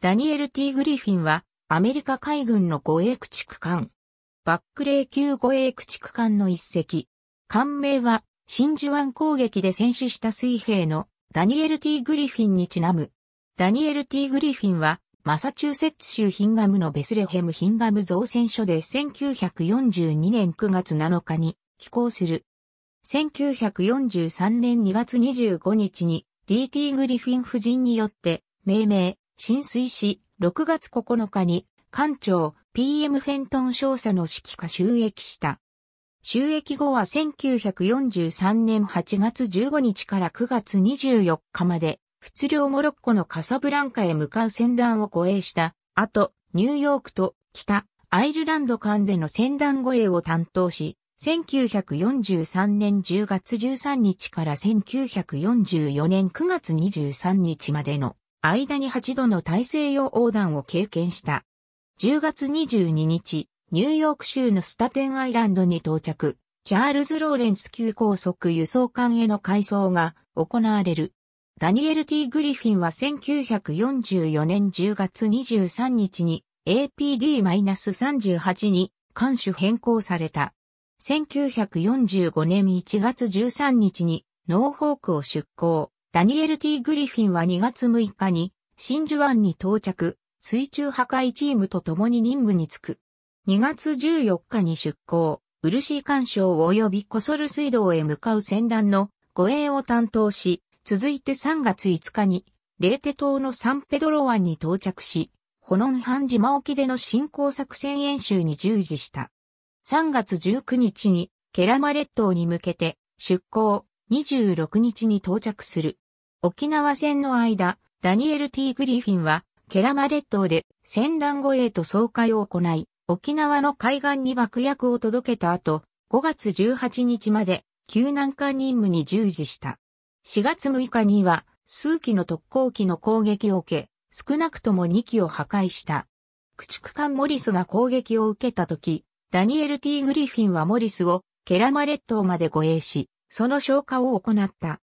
ダニエル・ T・ グリフィンは、アメリカ海軍の護衛駆逐艦。バックレー級護衛駆逐艦の一隻。艦名は、真珠湾攻撃で戦死した水兵のダニエル・ T・ グリフィンにちなむ。ダニエル・ T・ グリフィンは、マサチューセッツ州ヒンガムのベスレヘムヒンガム造船所で1942年9月7日に寄港する。1943年2月25日に DT グリフィン夫人によって命名、浸水し、6月9日に、艦長、PM フェントン少佐の指揮下収益した。収益後は1943年8月15日から9月24日まで、仏領モロッコのカサブランカへ向かう船団を護衛した後、ニューヨークと北アイルランド間での船団護衛を担当し、1943年10月13日から1944年9月23日までの間に8度の大西洋横断を経験した。10月22日、ニューヨーク州のスタテンアイランドに到着、チャールズ・ローレンス級高速輸送艦への改装が行われる。ダニエル・ティグリフィンは1944年10月23日に APD-38 に艦首変更された。1945年1月13日にノーホークを出港。ダニエル・ T・ グリフィンは2月6日に真珠湾に到着、水中破壊チームと共に任務に就く。2月14日に出港、ー干渉及びコソル水道へ向かう船団の護衛を担当し、続いて3月5日に、レーテ島のサンペドロ湾に到着し、ホノンハン島沖での進行作戦演習に従事した。3月19日にケラマ列島に向けて出港、26日に到着する。沖縄戦の間、ダニエル・ T・ グリフィンは、ケラマ列島で戦団護衛と総会を行い、沖縄の海岸に爆薬を届けた後、5月18日まで救難艦任務に従事した。4月6日には数機の特攻機の攻撃を受け、少なくとも2機を破壊した。駆逐艦モリスが攻撃を受けた時、ダニエル・ T・ グリフィンはモリスをケラマ列島まで護衛し、その消火を行った。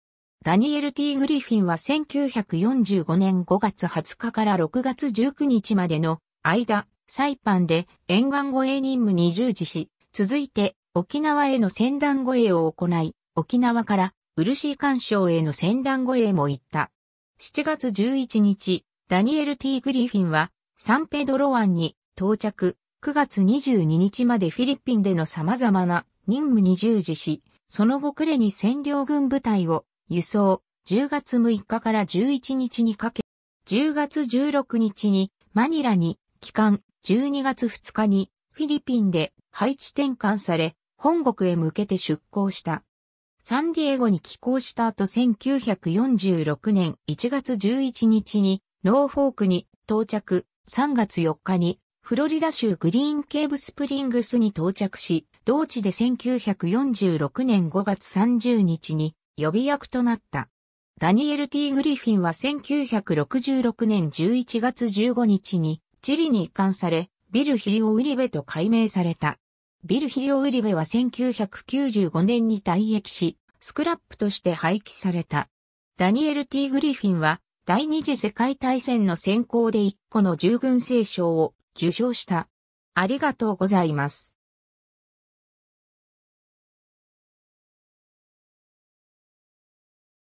ダニエル・ T・ グリフィンは1945年5月20日から6月19日までの間、サイパンで沿岸護衛任務に従事し、続いて沖縄への船団護衛を行い、沖縄からー干渉への船団護衛も行った。7月11日、ダニエル・ T・ グリフィンはサンペドロ湾に到着、9月22日までフィリピンでの様々な任務に従事し、その後暮れに占領軍部隊を輸送、10月6日から11日にかけ、10月16日にマニラに、帰還、12月2日にフィリピンで配置転換され、本国へ向けて出港した。サンディエゴに寄港した後1946年1月11日にノーフォークに到着、3月4日にフロリダ州グリーンケーブスプリングスに到着し、同地で1946年5月30日に予備役となった。ダニエル・ T・ グリフィンは1966年11月15日にチリに移管され、ビル・ヒリオ・ウリベと改名された。ビル・ヒリオ・ウリベは1995年に退役し、スクラップとして廃棄された。ダニエル・ T・ グリフィンは第二次世界大戦の先行で1個の従軍聖賞を受賞した。ありがとうございます。